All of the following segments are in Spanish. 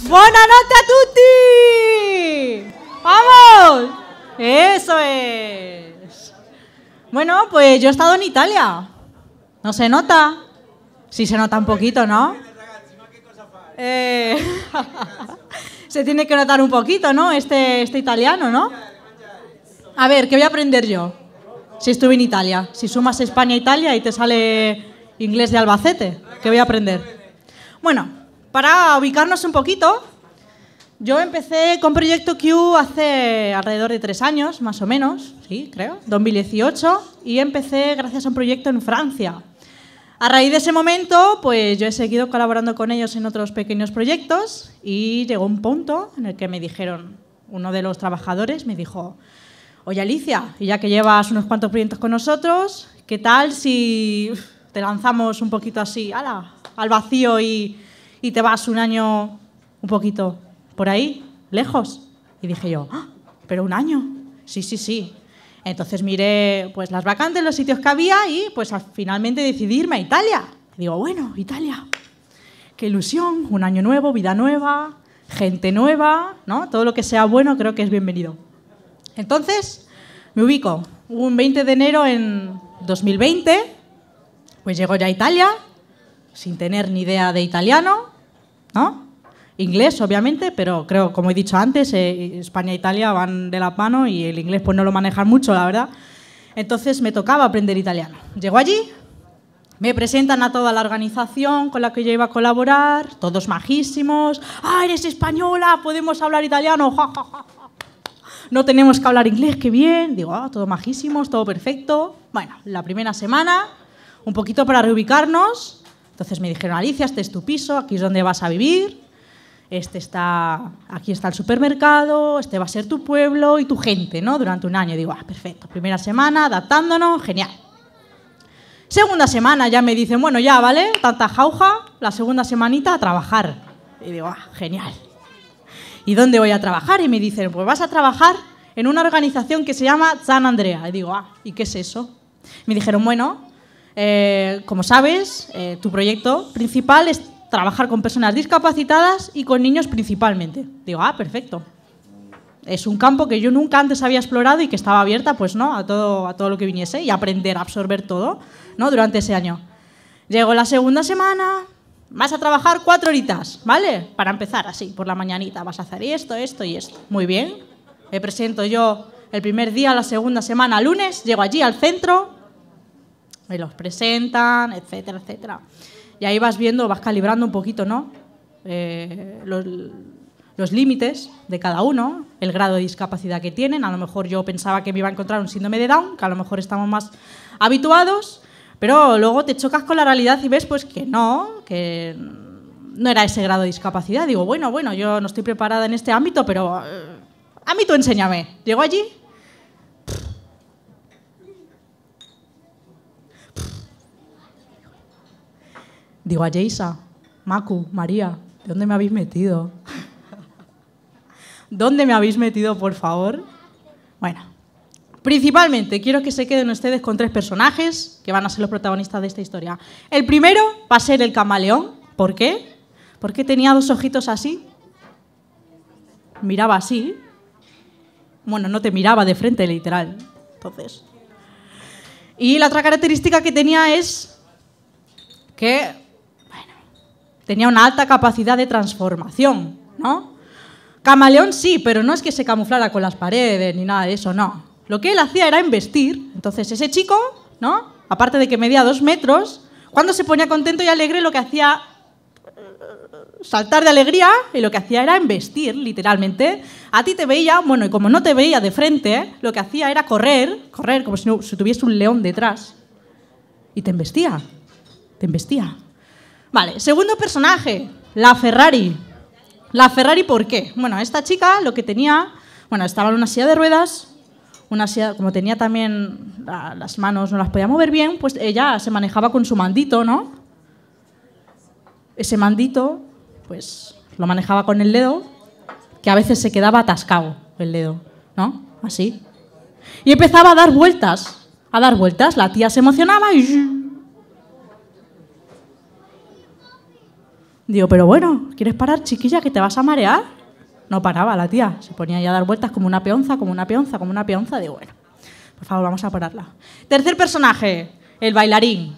noches a tutti. ¡Vamos! Eso es. Bueno, pues yo he estado en Italia. ¿No se nota? Sí se nota un poquito, ¿no? Eh, se tiene que notar un poquito, ¿no? Este, este italiano, ¿no? A ver, ¿qué voy a aprender yo? Si estuve en Italia. Si sumas España-Italia e y te sale inglés de Albacete, ¿qué voy a aprender? Bueno, para ubicarnos un poquito, yo empecé con Proyecto Q hace alrededor de tres años, más o menos, sí, creo, 2018, y empecé gracias a un proyecto en Francia. A raíz de ese momento, pues yo he seguido colaborando con ellos en otros pequeños proyectos y llegó un punto en el que me dijeron, uno de los trabajadores me dijo, oye Alicia, y ya que llevas unos cuantos proyectos con nosotros, ¿qué tal si te lanzamos un poquito así, al vacío y y te vas un año un poquito por ahí, lejos. Y dije yo, ah, pero un año. Sí, sí, sí. Entonces miré pues las vacantes, los sitios que había y pues finalmente decidí irme a Italia. digo, bueno, Italia. Qué ilusión, un año nuevo, vida nueva, gente nueva, ¿no? Todo lo que sea bueno creo que es bienvenido. Entonces, me ubico. Un 20 de enero en 2020, pues llego ya a Italia, sin tener ni idea de italiano, ¿no? Inglés, obviamente, pero creo, como he dicho antes, eh, España e Italia van de la mano y el inglés pues no lo manejan mucho, la verdad. Entonces me tocaba aprender italiano. Llego allí, me presentan a toda la organización con la que yo iba a colaborar, todos majísimos. ¡Ah, eres española! ¡Podemos hablar italiano! No tenemos que hablar inglés, qué bien. Digo, ah, todo majísimos, todo perfecto. Bueno, la primera semana, un poquito para reubicarnos, entonces me dijeron, Alicia, este es tu piso, aquí es donde vas a vivir, este está, aquí está el supermercado, este va a ser tu pueblo y tu gente, ¿no? Durante un año. Digo, ah, perfecto, primera semana, adaptándonos, genial. Segunda semana ya me dicen, bueno, ya, ¿vale? Tanta jauja, la segunda semanita a trabajar. Y digo, ah, genial. ¿Y dónde voy a trabajar? Y me dicen, pues vas a trabajar en una organización que se llama San Andrea. Y digo, ah, ¿y qué es eso? Me dijeron, bueno, eh, como sabes, eh, tu proyecto principal es trabajar con personas discapacitadas y con niños principalmente. Digo, ah, perfecto. Es un campo que yo nunca antes había explorado y que estaba abierta, pues no, a todo, a todo lo que viniese y aprender a absorber todo, ¿no? Durante ese año. Llego la segunda semana, vas a trabajar cuatro horitas, ¿vale? Para empezar así, por la mañanita, vas a hacer esto, esto y esto. Muy bien. Me presento yo el primer día, la segunda semana, lunes, llego allí al centro, me los presentan, etcétera, etcétera. Y ahí vas viendo, vas calibrando un poquito, ¿no? Eh, los, límites de cada uno, el grado de discapacidad que tienen. A lo mejor yo pensaba que me iba a encontrar un síndrome de Down, que a lo mejor estamos más habituados, pero luego te chocas con la realidad y ves pues que no, que no era ese grado de discapacidad. Digo, bueno, bueno, yo no estoy preparada en este ámbito, pero eh, a mí tú enséñame. Llego allí Digo a Jaysa, Macu, María, ¿de dónde me habéis metido? ¿Dónde me habéis metido, por favor? Bueno, principalmente quiero que se queden ustedes con tres personajes que van a ser los protagonistas de esta historia. El primero va a ser el camaleón. ¿Por qué? Porque tenía dos ojitos así. Miraba así. Bueno, no te miraba de frente, literal. Entonces. Y la otra característica que tenía es que Tenía una alta capacidad de transformación, ¿no? Camaleón sí, pero no es que se camuflara con las paredes ni nada de eso, no. Lo que él hacía era investir. Entonces ese chico, ¿no? Aparte de que medía dos metros, cuando se ponía contento y alegre lo que hacía saltar de alegría y lo que hacía era investir, literalmente. A ti te veía, bueno, y como no te veía de frente, lo que hacía era correr, correr como si, tuviese un león detrás. Y te embestía, te embestía. Vale, segundo personaje, la Ferrari. La Ferrari, ¿por qué? Bueno, esta chica lo que tenía, bueno, estaba en una silla de ruedas, una silla, como tenía también las manos, no las podía mover bien, pues ella se manejaba con su mandito, ¿no? Ese mandito, pues lo manejaba con el dedo, que a veces se quedaba atascado el dedo, ¿no? Así. Y empezaba a dar vueltas, a dar vueltas, la tía se emocionaba y Digo, pero bueno, ¿quieres parar, chiquilla, que te vas a marear? No paraba la tía, se ponía ya a dar vueltas como una peonza, como una peonza, como una peonza. Digo, bueno, por favor, vamos a pararla. Tercer personaje, el bailarín.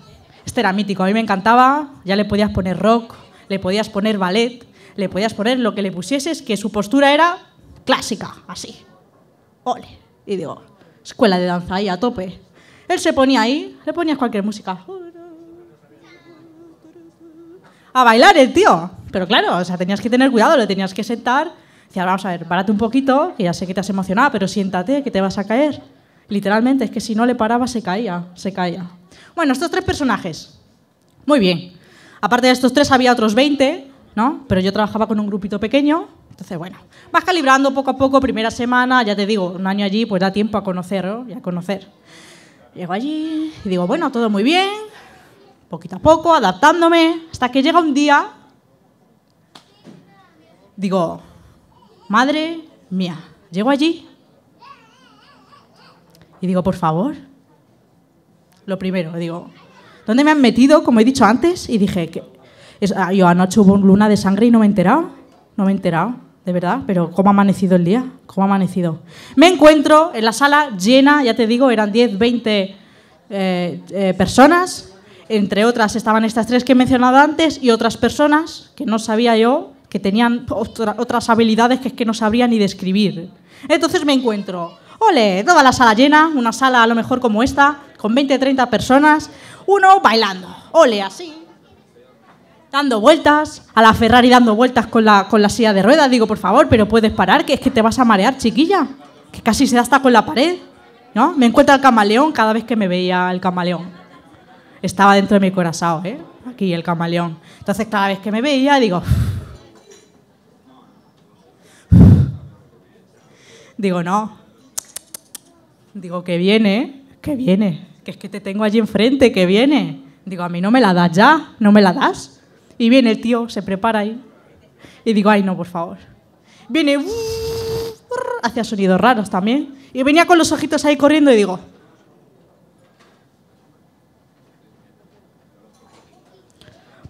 Este era mítico, a mí me encantaba, ya le podías poner rock, le podías poner ballet, le podías poner lo que le pusieses, que su postura era clásica, así. Ole. Y digo, escuela de danza ahí a tope. Él se ponía ahí, le ponías cualquier música a bailar el tío. Pero claro, o sea, tenías que tener cuidado, le tenías que sentar. Decía, vamos a ver, párate un poquito, que ya sé que te has emocionado, pero siéntate, que te vas a caer. Literalmente, es que si no le paraba se caía, se caía. Bueno, estos tres personajes. Muy bien. Aparte de estos tres había otros 20, ¿no? Pero yo trabajaba con un grupito pequeño, entonces, bueno, vas calibrando poco a poco, primera semana, ya te digo, un año allí, pues da tiempo a conocer, ¿no? Y a conocer. Llego allí y digo, bueno, todo muy bien, poquito a poco, adaptándome, hasta que llega un día, digo, madre mía, llego allí y digo, por favor, lo primero, digo, ¿dónde me han metido? Como he dicho antes, y dije, que ah, yo anoche hubo una luna de sangre y no me he enterado, no me he enterado, de verdad, pero ¿cómo ha amanecido el día? ¿Cómo ha amanecido? Me encuentro en la sala llena, ya te digo, eran 10, 20 eh, eh, personas, entre otras estaban estas tres que he mencionado antes y otras personas que no sabía yo que tenían otras habilidades que es que no sabría ni describir. Entonces me encuentro, ole, toda la sala llena, una sala a lo mejor como esta, con 20, 30 personas, uno bailando, ole, así, dando vueltas, a la Ferrari dando vueltas con la, con la silla de ruedas. Digo, por favor, pero puedes parar, que es que te vas a marear, chiquilla. Que casi se da hasta con la pared. ¿no? Me encuentra el camaleón cada vez que me veía el camaleón estaba dentro de mi corazón, ¿eh? aquí el camaleón. Entonces cada vez que me veía digo, digo, no, digo, que viene, que viene, que es que te tengo allí enfrente, que viene. Digo, a mí no me la das ya, no me la das. Y viene el tío, se prepara ahí. Y digo, ay, no, por favor. Viene, hacía sonidos raros también. Y venía con los ojitos ahí corriendo y digo,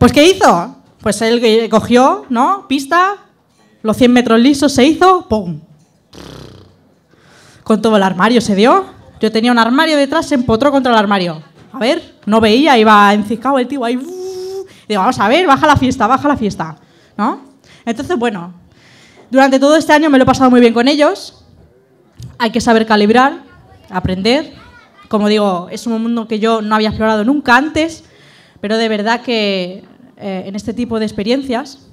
Pues ¿qué hizo? Pues él cogió, ¿no? Pista, los 100 metros lisos se hizo, ¡pum! Con todo el armario se dio. Yo tenía un armario detrás, se empotró contra el armario. A ver, no veía, iba encicado el tío ahí. Digo, vamos a ver, baja la fiesta, baja la fiesta, ¿no? Entonces, bueno, durante todo este año me lo he pasado muy bien con ellos. Hay que saber calibrar, aprender. Como digo, es un mundo que yo no había explorado nunca antes, pero de verdad que eh, en este tipo de experiencias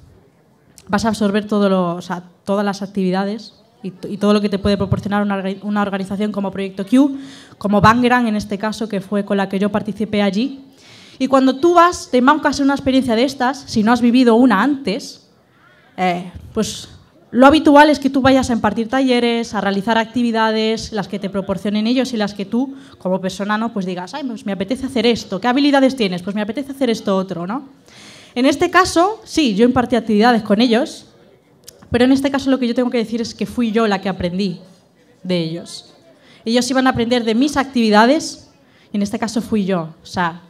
vas a absorber todas las actividades y, todo lo que te puede proporcionar una, organización como Proyecto Q, como Bangran en este caso, que fue con la que yo participé allí. Y cuando tú vas, te mancas una experiencia de estas, si no has vivido una antes, eh, pues lo habitual es que tú vayas a impartir talleres, a realizar actividades, las que te proporcionen ellos y las que tú, como persona, ¿no? pues digas, ay, pues me apetece hacer esto, ¿qué habilidades tienes? Pues me apetece hacer esto otro, ¿no? En este caso, sí, yo impartí actividades con ellos, pero en este caso lo que yo tengo que decir es que fui yo la que aprendí de ellos. Ellos iban a aprender de mis actividades, y en este caso fui yo. O sea,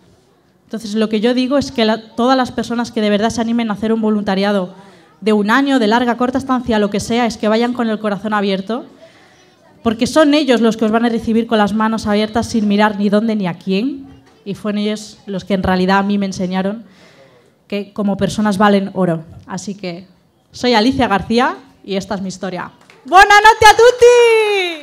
entonces lo que yo digo es que todas las personas que de verdad se animen a hacer un voluntariado de un año, de larga, corta estancia, lo que sea, es que vayan con el corazón abierto, porque son ellos los que os van a recibir con las manos abiertas sin mirar ni dónde ni a quién, y fueron ellos los que en realidad a mí me enseñaron que como personas valen oro. Así que soy Alicia García y esta es mi historia. ¡Buena noche a tutti!